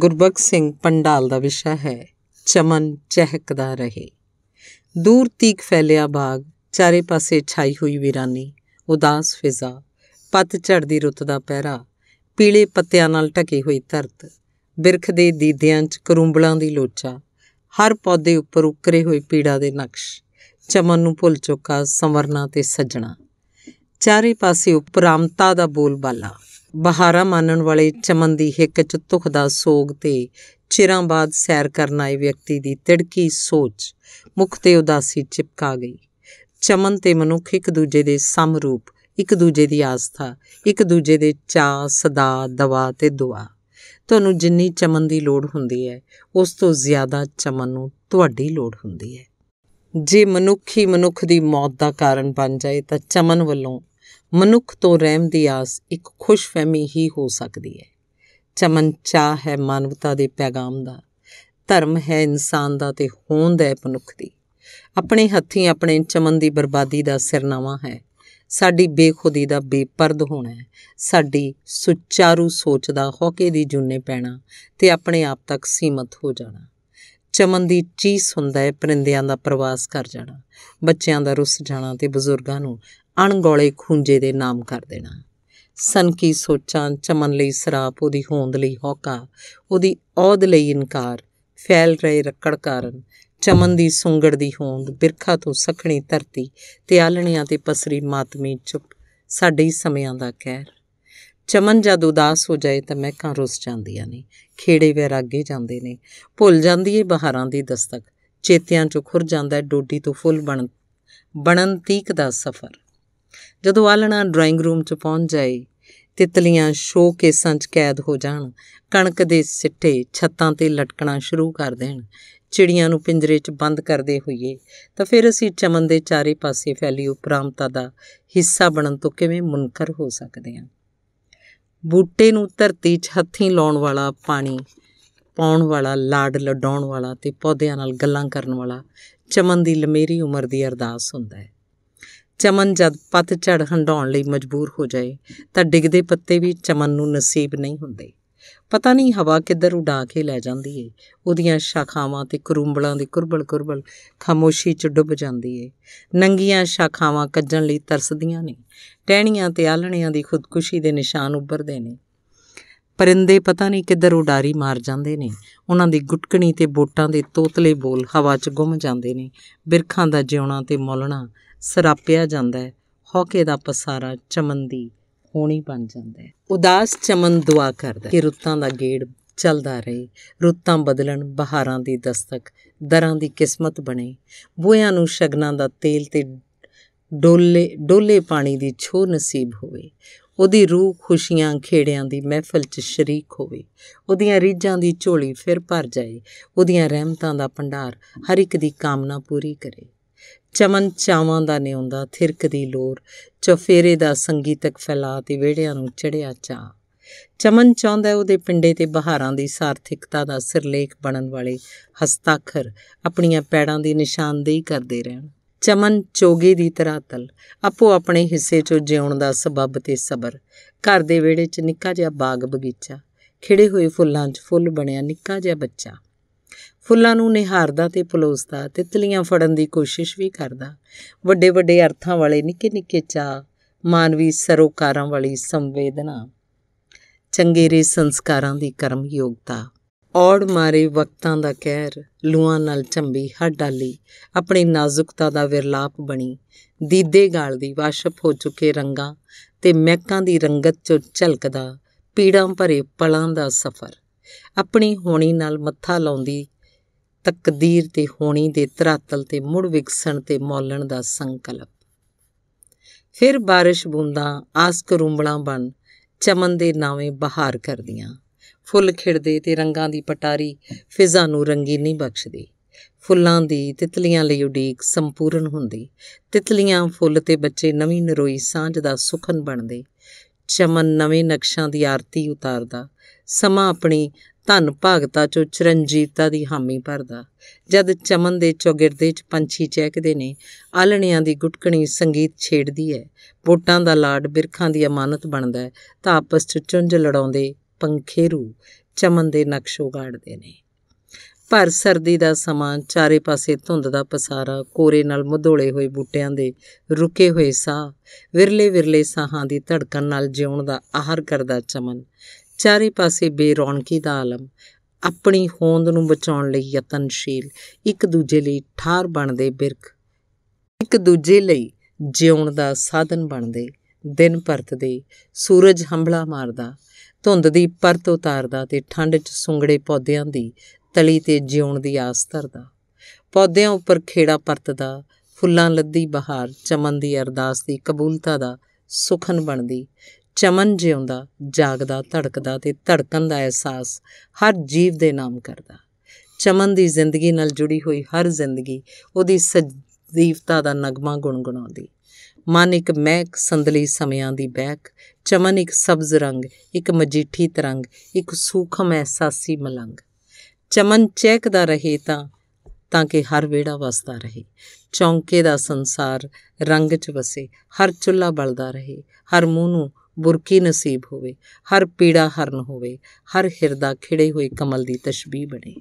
ਗੁਰਬਖਸ਼ ਸਿੰਘ ਪੰਡਾਲ ਦਾ ਵਿਸ਼ਾ ਹੈ ਚਮਨ ਚਹਿਕਦਾ ਰਹੇ ਦੂਰ ਤੀਕ ਫੈਲਿਆ ਬਾਗ ਚਾਰੇ ਪਾਸੇ ਛਾਈ ਹੋਈ ਵਿਰਾਨੀ ਉਦਾਸ ਫਿਜ਼ਾ ਪਤ ਝੜਦੀ ਰੁੱਤ ਦਾ ਪਹਿਰਾ ਪੀਲੇ ਪੱਤਿਆਂ ਨਾਲ ਢਕੀ ਹੋਈ ਧਰਤ ਬਿਰਖ ਦੇ ਦੀਦਿਆਂ 'ਚ ਕਰੂੰਬਲਾਂ ਦੀ ਲੋਚਾ ਹਰ ਪੌਦੇ ਉੱਪਰ ਉੱਕਰੇ ਹੋਏ ਪੀੜਾ ਦੇ ਨਕਸ਼ ਚਮਨ ਨੂੰ ਭੁੱਲ ਚੁੱਕਾ ਸੰਵਰਨਾ ਤੇ ਸੱਜਣਾ ਚਾਰੇ ਪਾਸੇ ਉਪਰਾਮਤਾ ਦਾ ਬੋਲ ਬਾਲਾ ਬਹਾਰਾ ਮਾਨਣ ਵਾਲੇ ਚਮਨ ਦੀ ਹਿੱਕ 'ਚ ਦਾ ਸੋਗ ਤੇ ਚਿਰਾਂ ਬਾਅਦ ਸੈਰ ਕਰਨ ਆਏ ਵਿਅਕਤੀ ਦੀ ਤਿੜਕੀ ਸੋਚ ਮੁਖ ਤੇ ਉਦਾਸੀ ਚਿਪਕਾ ਗਈ ਚਮਨ ਤੇ ਮਨੁੱਖ ਇੱਕ ਦੂਜੇ ਦੇ ਸਮਰੂਪ ਇੱਕ ਦੂਜੇ ਦੀ ਆਸਥਾ ਇੱਕ ਦੂਜੇ ਦੇ ਚਾ ਸਦਾ ਦਵਾ ਤੇ ਦੁਆ ਤੁਹਾਨੂੰ ਜਿੰਨੀ ਚਮਨ ਦੀ ਲੋੜ ਹੁੰਦੀ ਹੈ ਉਸ ਤੋਂ ਜ਼ਿਆਦਾ ਚਮਨ ਨੂੰ ਤੁਹਾਡੀ ਲੋੜ ਹੁੰਦੀ ਹੈ ਜੇ ਮਨੁੱਖੀ ਮਨੁੱਖ ਦੀ ਮੌਤ ਦਾ ਕਾਰਨ ਬਣ ਜਾਏ ਤਾਂ ਚਮਨ ਵੱਲੋਂ ਮਨੁੱਖ ਤੋਂ ਰਹਿਮ ਦੀ ਆਸ ਇੱਕ ਖੁਸ਼ਫਹਿਮੀ ਹੀ ਹੋ ਸਕਦੀ ਹੈ ਚਮਨ ਚਾਹ ਹੈ ਮਾਨਵਤਾ ਦੇ ਪੈਗਾਮ ਦਾ ਧਰਮ ਹੈ ਇਨਸਾਨ ਦਾ ਤੇ ਹੋਂਦ ਹੈ ਮਨੁੱਖ ਦੀ ਆਪਣੇ ਹੱਥੀਂ ਆਪਣੇ ਚਮਨ ਦੀ ਬਰਬਾਦੀ ਦਾ ਸਿਰਨਾਵਾ ਹੈ ਸਾਡੀ ਬੇਖੁਦੀ ਦਾ ਬੇਪਰਦ ਹੋਣਾ ਹੈ ਸਾਡੀ ਸੁਚਾਰੂ ਸੋਚ ਦਾ ਹੌਕੇ ਦੀ ਜੁਨੇ ਪੈਣਾ ਤੇ ਆਪਣੇ ਆਪ ਤੱਕ ਸੀਮਤ ਹੋ ਜਾਣਾ ਚਮਨ ਦੀ ਚੀਸ ਹੁੰਦਾ ਹੈ ਪਰਿੰਦਿਆਂ ਦਾ ਪ੍ਰਵਾਸ ਕਰ ਜਾਣਾ ਬੱਚਿਆਂ ਦਾ ਰੁੱਸ ਜਾਣਾ ਤੇ ਬਜ਼ੁਰਗਾਂ ਨੂੰ ਅਣਗੋਲੇ ਖੁੰਝੇ ਦੇ ਨਾਮ ਕਰ ਦੇਣਾ ਸਨਕੀ ਸੋਚਾਂ ਚਮਨ ਲਈ ਸਰਾਪ ਉਹਦੀ ਹੋਂਦ ਲਈ ਹੌਕਾ ਉਹਦੀ ਔਦ ਲਈ ਇਨਕਾਰ ਫੈਲ ਰਹੇ ਰੱਕੜ ਕਾਰਨ ਚਮਨ ਦੀ ਸੁੰਗੜ ਦੀ ਹੋਂਦ ਬਿਰਖਾ ਤੋਂ ਸਖਣੀ ਧਰਤੀ ਤੇ ਆਲਣੀਆਂ ਤੇ ਪਸਰੀ ਮਾਤਮੀ ਚੁੱਪ ਸਾਡੇ ਹੀ ਸਮਿਆਂ ਦਾ ਕਹਿਰ ਚਮਨ ਜਦ ਉਦਾਸ ਹੋ ਜਾਏ ਤਾਂ ਮਹਿਕਾਂ ਰੁੱਸ ਜਾਂਦੀਆਂ ਨੇ ਖੇੜੇ ਵੈਰਾਗੇ ਜਾਂਦੇ ਨੇ ਭੁੱਲ ਜਾਂਦੀ ਏ ਬਹਾਰਾਂ ਦੀ ਦਸਤਕ ਚੇਤਿਆਂ ਚੋਂ ਖੁਰ ਜਾਂਦਾ ਡੋਡੀ ਤੋਂ ਫੁੱਲ ਬਣ ਬਣਨ ਤੀਕ ਦਾ ਸਫ਼ਰ ਜਦੋਂ ਆਲਣਾ ਡਰਾਇੰਗ ਰੂਮ 'ਚ ਪਹੁੰਚ ਜਾਏ ਤਿਤਲੀਆਂ ਸ਼ੋ ਕੇਸਾਂ 'ਚ ਕੈਦ ਹੋ ਜਾਣ ਕਣਕ ਦੇ ਸਿੱਟੇ ਛੱਤਾਂ ਤੇ ਲਟਕਣਾ ਸ਼ੁਰੂ ਕਰ ਦੇਣ ਚਿੜੀਆਂ ਨੂੰ ਪਿੰਜਰੇ 'ਚ ਬੰਦ ਕਰਦੇ ਹੋਈਏ ਤਾਂ ਫਿਰ ਅਸੀਂ ਚਮਨ ਦੇ ਚਾਰੇ ਪਾਸੇ ਫੈਲੀ ਉਪਰਾਮਤਾ ਦਾ ਹਿੱਸਾ ਬਣਨ ਤੋਂ ਕਿਵੇਂ ਮੁਨਕਰ ਹੋ ਸਕਦੇ ਹਾਂ ਬੂਟੇ ਨੂੰ ਧਰਤੀ 'ਚ ਹੱਥੀਂ ਲਾਉਣ ਵਾਲਾ ਪਾਣੀ ਪਾਉਣ ਵਾਲਾ ਲਾਡ ਲਡਾਉਣ ਵਾਲਾ ਤੇ ਪੌਦਿਆਂ ਨਾਲ ਗੱਲਾਂ ਕਰਨ ਵਾਲਾ ਚਮਨ ਦੀ ਲਮੇਰੀ ਉਮਰ ਦੀ ਅਰਦਾਸ ਹੁੰਦਾ ਹੈ ਚਮਨ ਜਦ ਪਤਝੜ ਹੰਡਾਉਣ ਲਈ ਮਜਬੂਰ ਹੋ ਜਾਏ ਤਾਂ ਡਿੱਗਦੇ ਪੱਤੇ ਵੀ ਚਮਨ ਨੂੰ ਨਸੀਬ ਨਹੀਂ ਹੁੰਦੇ ਪਤਾ ਨਹੀਂ ਹਵਾ ਕਿੱਧਰ ਉਡਾ ਕੇ ਲੈ ਜਾਂਦੀ ਏ ਉਹਦੀਆਂ ਸ਼ਾਖਾਵਾਂ ਤੇ ਕਰੂੰਬਲਾਂ ਦੀ ਕੁਰਬਲ ਕੁਰਬਲ ਖਾਮੋਸ਼ੀ ਚ ਡੁੱਬ ਜਾਂਦੀ ਏ ਨੰਗੀਆਂ ਸ਼ਾਖਾਵਾਂ ਕੱਜਣ ਲਈ ਤਰਸਦੀਆਂ ਨੇ ਟਹਿਣੀਆਂ ਤੇ ਆਲਣਿਆਂ ਦੀ ਖੁਦਕੁਸ਼ੀ ਦੇ ਨਿਸ਼ਾਨ ਉੱਭਰਦੇ ਨੇ ਪਰਿੰਦੇ ਪਤਾ ਨਹੀਂ ਕਿੱਧਰ ਉਡਾਰੀ ਮਾਰ ਜਾਂਦੇ ਨੇ ਉਹਨਾਂ ਦੀ ਗੁਟਕਣੀ ਤੇ ਬੋਟਾਂ ਦੇ ਤੋਤਲੇ ਬੋਲ ਹਵਾ 'ਚ ਗੁੰਮ ਜਾਂਦੇ ਨੇ ਬਿਰਖਾਂ ਦਾ ਜਿਉਣਾ ਤੇ ਮੌਲਣਾ ਸਰਾਪਿਆ ਜਾਂਦਾ ਹੌਕੇ ਦਾ ਪਸਾਰਾ ਚਮਨ ਦੀ ਹੋਣੀ ਬਣ ਜਾਂਦਾ ਉਦਾਸ ਚਮਨ ਦੁਆ ਕਰਦਾ ਕਿ ਰੁੱਤਾਂ ਦਾ ਗੇੜ ਚੱਲਦਾ ਰਹੇ ਰੁੱਤਾਂ ਬਦਲਣ ਬਹਾਰਾਂ ਦੀ ਦਸਤਕ ਦਰਾਂ ਦੀ ਕਿਸਮਤ ਬਣੇ ਬੋਇਆਂ ਨੂੰ ਸ਼ਗਨਾਂ ਦਾ ਤੇਲ ਤੇ ਡੋਲੇ ਡੋਲੇ ਪਾਣੀ ਦੀ ਛੋ ਨਸੀਬ ਹੋਵੇ ਉਹਦੀ ਰੂਹ ਖੁਸ਼ੀਆਂ ਖੇੜਿਆਂ ਦੀ ਮਹਿਫਲ 'ਚ ਸ਼ਰੀਕ ਹੋਵੇ ਉਹਦੀਆਂ ਰੀਝਾਂ ਦੀ ਝੋਲੀ ਫਿਰ ਭਰ ਜਾਏ ਉਹਦੀਆਂ ਰਹਿਮਤਾਂ ਦਾ ਭੰਡਾਰ ਹਰ ਇੱਕ ਦੀ ਕਾਮਨਾ ਪੂਰੀ ਕਰੇ ਚਮਨ ਚਾਵਾਂ ਦਾ ਨਿਉਂਦਾ ਥਿਰਕ ਦੀ ਲੋਰ ਚਫੇਰੇ ਦਾ ਸੰਗੀਤਕ ਫੈਲਾ ਤੇ ਵਿਹੜਿਆਂ ਨੂੰ ਚੜਿਆ ਚਾ ਚਮਨ ਚਾਹੁੰਦਾ ਉਹਦੇ ਪਿੰਡੇ ਤੇ ਬਹਾਰਾਂ ਦੀ ਸਾਰਥਿਕਤਾ ਦਾ ਸਿਰਲੇਖ ਬਣਨ ਵਾਲੇ ਹਸਤਾਖਰ ਆਪਣੀਆਂ ਪੈੜਾਂ ਦੀ ਨਿਸ਼ਾਨਦੇਹੀ ਕਰਦੇ ਰਹਿਣ ਚਮਨ ਚੋਗੇ ਦੀ ਤਰਾਤਲ ਆਪੋ ਆਪਣੇ ਹਿੱਸੇ 'ਚੋਂ ਜਿਉਣ ਦਾ ਸਬਬ ਤੇ ਸਬਰ ਘਰ ਦੇ ਵਿਹੜੇ 'ਚ ਨਿੱਕਾ ਜਿਹਾ ਬਾਗ ਬਗੀਚਾ ਖਿੜੇ ਹੋਏ ਫੁੱਲਾਂ 'ਚ ਫੁੱਲ ਬਣਿਆ ਨਿੱਕਾ ਜਿਹਾ ਬੱਚਾ ਫੁੱਲਾਂ ਨੂੰ ਨਿਹਾਰਦਾ ਤੇ ਪਲੋਸਦਾ ਤਿਤਲੀਆਂ ਫੜਨ ਦੀ ਕੋਸ਼ਿਸ਼ ਵੀ ਕਰਦਾ ਵੱਡੇ ਵੱਡੇ ਅਰਥਾਂ ਵਾਲੇ ਨਿੱਕੇ ਨਿੱਕੇ ਚਾ ਮਾਨਵੀ ਸਰੋਕਾਰਾਂ ਵਾਲੀ ਸੰਵੇਦਨਾ ਚੰਗੇਰੇ ਸੰਸਕਾਰਾਂ ਦੀ ਕਰਮ ਯੋਗਤਾ ਔੜ ਮਾਰੇ ਵਕਤਾਂ ਦਾ ਕਹਿਰ ਲੂਆਂ ਨਾਲ ਝੰਬੀ ਹੱਡ ਡਾਲੀ ਆਪਣੀ ਨਾਜ਼ੁਕਤਾ ਦਾ ਵਿਰਲਾਪ ਬਣੀ ਦੀਦੇ ਗਾਲ ਦੀ ਵਾਸ਼ਪ ਹੋ ਚੁੱਕੇ ਰੰਗਾਂ ਤੇ ਮਹਿਕਾਂ ਦੀ ਰੰਗਤ ਚੋਂ ਝਲਕਦਾ ਪੀੜਾਂ ਭਰੇ ਪਲਾਂ ਦਾ ਸਫ਼ਰ ਆਪਣੀ ਹੋਣੀ ਨਾਲ ਮੱਥਾ ਲਾਉਂਦੀ ਤਕਦੀਰ ਤੇ ਹੋਣੀ ਦੇ ਤਰਾਤਲ ਤੇ ਮੁੜ ਵਿਕਸਣ ਤੇ ਮੌਲਣ ਦਾ ਸੰਕਲਪ ਫਿਰ ਬਾਰਿਸ਼ ਬੂੰਦਾਂ ਆਸਕ ਰੂੰਬਲਾਂ ਬਣ ਚਮਨ ਦੇ ਨਾਵੇਂ ਬਹਾਰ ਕਰਦੀਆਂ ਫੁੱਲ ਖਿੜਦੇ ਤੇ ਰੰਗਾਂ ਦੀ ਪਟਾਰੀ ਫਿਜ਼ਾ ਨੂੰ ਰੰਗੀਨੀ ਬਖਸ਼ਦੀ ਫੁੱਲਾਂ ਦੀ ਤਿਤਲੀਆਂ ਲਈ ਉਡੀਕ ਸੰਪੂਰਨ ਹੁੰਦੀ ਤਿਤਲੀਆਂ ਫੁੱਲ ਤੇ ਬੱਚੇ ਨਵੀਂ ਨਰੋਈ ਸਾਂਝ ਦਾ ਸੁਖਨ ਬਣਦੇ ਚਮਨ ਨਵੇਂ ਨਕਸ਼ਾਂ ਦੀ ਆਰਤੀ ਉਤਾਰਦਾ ਸਮਾਂ ਆਪਣੀ ਧਨ ਭਾਗਤਾ ਚੋਂ ਚਰਨਜੀਤਾ ਦੀ ਹਾਮੀ ਭਰਦਾ ਜਦ ਚਮਨ ਦੇ ਚੋਗਿਰਦੇ ਚ ਪੰਛੀ ਚਹਿਕਦੇ ਨੇ ਆਲਣਿਆਂ ਦੀ ਗੁਟਕਣੀ ਸੰਗੀਤ ਛੇੜਦੀ ਹੈ ਪੋਟਾਂ ਦਾ ਲਾਡ ਬਿਰਖਾਂ ਦੀ ਅਮਾਨਤ ਬਣਦਾ ਹੈ ਤਾਂ ਆਪਸ ਚ ਚੁੰਝ ਲੜਾਉਂਦੇ ਪੰਖੇਰੂ ਚਮਨ ਦੇ ਨਕਸ਼ ਉਗਾੜਦੇ ਨੇ ਪਰ ਸਰਦੀ ਦਾ ਸਮਾਂ ਚਾਰੇ ਪਾਸੇ ਧੁੰਦ ਦਾ ਪਸਾਰਾ ਕੋਰੇ ਨਾਲ ਮਧੋਲੇ ਹੋਏ ਬੂਟਿਆਂ ਦੇ ਰੁਕੇ ਹੋਏ ਸਾਹ ਵਿਰਲੇ ਵਿਰਲੇ ਸਾਹਾਂ ਦੀ ਧੜਕਣ ਨਾਲ ਜਿਉਣ ਦਾ ਆਹਰ ਕਰਦਾ ਚਮਨ ਚਾਰੇ ਪਾਸੇ ਬੇਰੌਣਕੀ ਦਾ ਆਲਮ ਆਪਣੀ ਹੋਂਦ ਨੂੰ ਬਚਾਉਣ ਲਈ ਯਤਨਸ਼ੀਲ ਇੱਕ ਦੂਜੇ ਲਈ ਠਾਰ ਬਣਦੇ ਬਿਰਖ ਇੱਕ ਦੂਜੇ ਲਈ ਜਿਉਣ ਦਾ ਸਾਧਨ ਬਣਦੇ ਦਿਨ ਪਰਤਦੇ ਸੂਰਜ ਹੰਭਲਾ ਮਾਰਦਾ ਧੁੰਦ ਦੀ ਪਰਤ ਉਤਾਰਦਾ ਤੇ ਠੰਡ 'ਚ ਸੁੰਗੜੇ ਪੌਦਿਆਂ ਦੀ ਤਲੀ ਤੇ ਜਿਉਣ ਦੀ ਆਸ ਧਰਦਾ ਪੌਦਿਆਂ ਉੱਪਰ ਖੇੜਾ ਪਰਤਦਾ ਫੁੱਲਾਂ ਲੱਦੀ ਬਹਾਰ ਚਮਨ ਦੀ ਅਰਦਾਸ ਦੀ ਕਬੂਲਤਾ ਦਾ ਸੁਖਨ ਬਣਦੀ ਚਮਨ ਜਿਉਂਦਾ ਜਾਗਦਾ ਧੜਕਦਾ ਤੇ ਧੜਕਣ ਦਾ ਅਹਿਸਾਸ ਹਰ ਜੀਵ ਦੇ ਨਾਮ ਕਰਦਾ ਚਮਨ ਦੀ ਜ਼ਿੰਦਗੀ ਨਾਲ ਜੁੜੀ ਹੋਈ ਹਰ ਜ਼ਿੰਦਗੀ ਉਹਦੀ ਸਜੀਵਤਾ ਦਾ ਨਗਮਾ ਗੁੰਗਣਾਉਂਦੀ ਮਨ ਇੱਕ ਮਹਿਕ ਸੰਦਲੀ ਸਮਿਆਂ ਦੀ ਬਹਿਕ ਚਮਨ ਇੱਕ ਸਬਜ਼ ਰੰਗ ਇੱਕ ਮਜੀਠੀ ਤਰੰਗ ਇੱਕ ਸੂਖਮ ਐਸਾਸੀ ਮਲੰਗ ਚਮਨ ਚਹਿਕਦਾ ਰਹੇ ਤਾਂ ਤਾਂ ਕਿ ਹਰ ਵੇੜਾ ਵਸਦਾ ਰਹੇ ਚੌਂਕੇ ਦਾ ਸੰਸਾਰ ਰੰਗ 'ਚ ਵਸੇ ਹਰ ਚੁੱਲਾ ਬਲਦਾ ਰਹੇ ਹਰ ਮੂੰਹ ਨੂੰ ਬੁਰਕੀ ਨਸੀਬ ਹੋਵੇ ਹਰ ਪੀੜਾ ਹਰਨ ਹੋਵੇ ਹਰ ਹਿਰਦਾ ਖਿੜੇ ਹੋਏ ਕਮਲ ਦੀ ਤਸ਼ਬੀਹ ਬਣੇ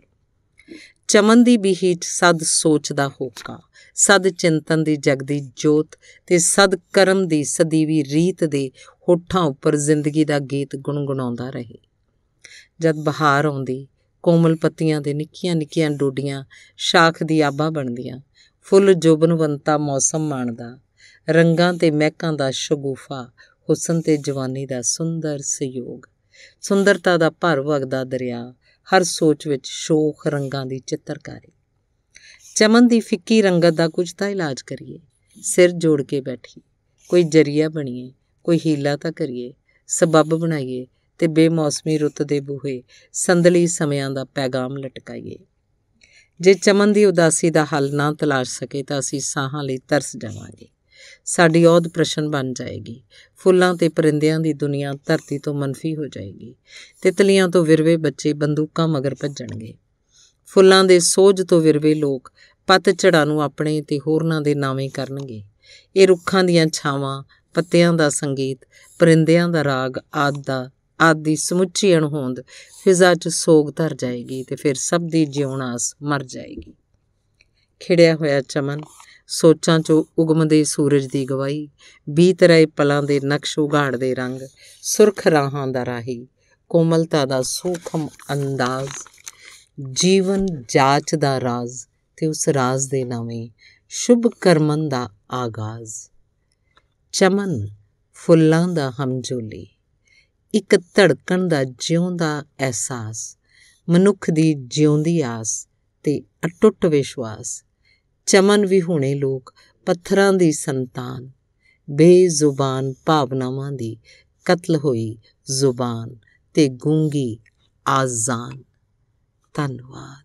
ਚਮਨ ਦੀ ਬੀਹੀਟ ਸਦ ਸੋਚ ਦਾ ਹੋਕਾ ਸਦ ਚਿੰਤਨ ਦੀ ਜਗਦੀ ਜੋਤ ਤੇ ਸਦ ਕਰਮ ਦੀ ਸਦੀਵੀ ਰੀਤ ਦੇ ਹੋਠਾਂ ਉੱਪਰ ਜ਼ਿੰਦਗੀ ਦਾ ਗੀਤ ਗੁੰਗਣਾਉਂਦਾ ਰਹੇ ਜਦ ਬਹਾਰ ਆਉਂਦੀ ਕੋਮਲ ਪੱਤੀਆਂ ਦੇ ਨਿੱਕੀਆਂ ਨਿੱਕੀਆਂ ਡੋਡੀਆਂ ਸ਼ਾਖ ਦੀ ਆਬਾ ਬਣਦੀਆਂ ਫੁੱਲ ਜੋਬਨਵੰਤਾ ਮੌਸਮ ਮਾਣਦਾ ਰੰਗਾਂ ਤੇ ਮਹਿਕਾਂ ਦਾ ਸ਼ਗੂਫਾ ਹੁਸਨ ਤੇ ਜਵਾਨੀ ਦਾ ਸੁੰਦਰ ਸਯੋਗ ਸੁੰਦਰਤਾ ਦਾ ਭਰ ਵਗਦਾ ਦਰਿਆ ਹਰ ਸੋਚ ਵਿੱਚ ਸ਼ੋਖ ਰੰਗਾਂ ਦੀ ਚਿੱਤਰਕਾਰੀ ਚਮਨ ਦੀ ਫਿੱਕੀ ਰੰਗਤ ਦਾ ਕੁਝ ਤਾਂ ਇਲਾਜ ਕਰੀਏ ਸਿਰ ਜੋੜ ਕੇ ਬੈਠੀ ਕੋਈ ਜਰੀਆ ਬਣੀਏ ਕੋਈ ਹੀਲਾ ਤਾਂ ਕਰੀਏ ਸਬਬ ਬਣਾਈਏ ਤੇ ਬੇਮੌਸਮੀ ਰੁੱਤ ਦੇ ਬੂਹੇ ਸੰਦਲੀ ਸਮਿਆਂ ਦਾ ਪੈਗਾਮ ਲਟਕਾਈਏ ਜੇ ਚਮਨ ਦੀ ਉਦਾਸੀ ਦਾ ਹੱਲ ਨਾ ਤਲਾਸ਼ ਸਕੇ ਤਾਂ ਅਸੀਂ ਸਾਹਾਂ ਲਈ ਤਰਸ ਜਾਵਾਂਗੇ ਸਾਡੀ ਔਧ ਪ੍ਰਸ਼ਨ ਬਣ ਜਾਏਗੀ ਫੁੱਲਾਂ ਤੇ ਪਰਿੰਦਿਆਂ ਦੀ ਦੁਨੀਆ ਧਰਤੀ ਤੋਂ ਮੰਨਫੀ ਹੋ ਜਾਏਗੀ ਤਿਤਲੀਆਂ ਤੋਂ ਵਿਰਵੇ ਬੱਚੇ ਬੰਦੂਕਾਂ ਮਗਰ ਭੱਜਣਗੇ ਫੁੱਲਾਂ ਦੇ ਸੋਝ ਤੋਂ ਵਿਰਵੇ ਲੋਕ ਪੱਤ ਝੜਾ ਨੂੰ ਆਪਣੇ ਤੇ ਹੋਰਨਾਂ ਦੇ ਨਾਵੇਂ ਕਰਨਗੇ ਇਹ ਰੁੱਖਾਂ ਦੀਆਂ ਛਾਵਾਂ ਪੱਤਿਆਂ ਦਾ ਸੰਗੀਤ ਪਰਿੰਦਿਆਂ ਦਾ ਰਾਗ ਆਦ ਦਾ ਆਦੀ ਸਮੁੱਚੀ ਅਣਹੋਂਦ ਫਿਜ਼ਾ 'ਚ ਸੋਗ ਧਰ ਜਾਏਗੀ ਤੇ ਫਿਰ ਸਭ ਦੀ ਜਿਉਣਾਸ ਮਰ ਜਾਏਗੀ ਖਿੜਿਆ ਹੋਇਆ ਚਮਨ ਸੋਚਾਂ 'ਚੋਂ ਉਗਮਦੇ ਸੂਰਜ ਦੀ ਗਵਾਹੀ ਬੀਤ ਰਹੇ ਪਲਾਂ ਦੇ ਨਕਸ਼ ਉਗਾੜ ਦੇ ਰੰਗ ਸੁਰਖ ਰਾਹਾਂ ਦਾ ਰਾਹੀ ਕੋਮਲਤਾ ਦਾ ਸੂਖਮ ਅੰਦਾਜ਼ ਜੀਵਨ ਜਾਚ ਦਾ ਰਾਜ਼ ਤੇ ਉਸ ਰਾਜ਼ ਦੇ ਨਾਵੇਂ ਸ਼ੁਭ ਕਰਮਨ ਦਾ ਆਗਾਜ਼ ਚਮਨ ਫੁੱਲਾਂ ਦਾ ਹਮਜੋਲੀ ਇੱਕ ਧੜਕਣ ਦਾ ਜਿਉਂਦਾ ਅਹਿਸਾਸ ਮਨੁੱਖ ਦੀ ਜਿਉਂਦੀ ਆਸ ਤੇ ਅਟੁੱਟ ਵਿਸ਼ਵਾਸ ਚਮਨ ਵੀ ਹੋਣੇ ਲੋਕ ਪੱਥਰਾਂ ਦੀ ਸੰਤਾਨ ਬੇਜ਼ੁਬਾਨ ਭਾਵਨਾਵਾਂ ਦੀ ਕਤਲ ਹੋਈ ਜ਼ੁਬਾਨ ਤੇ ਗੂੰਗੀ ਆਜ਼ਾਨ ਧੰਨਵਾਦ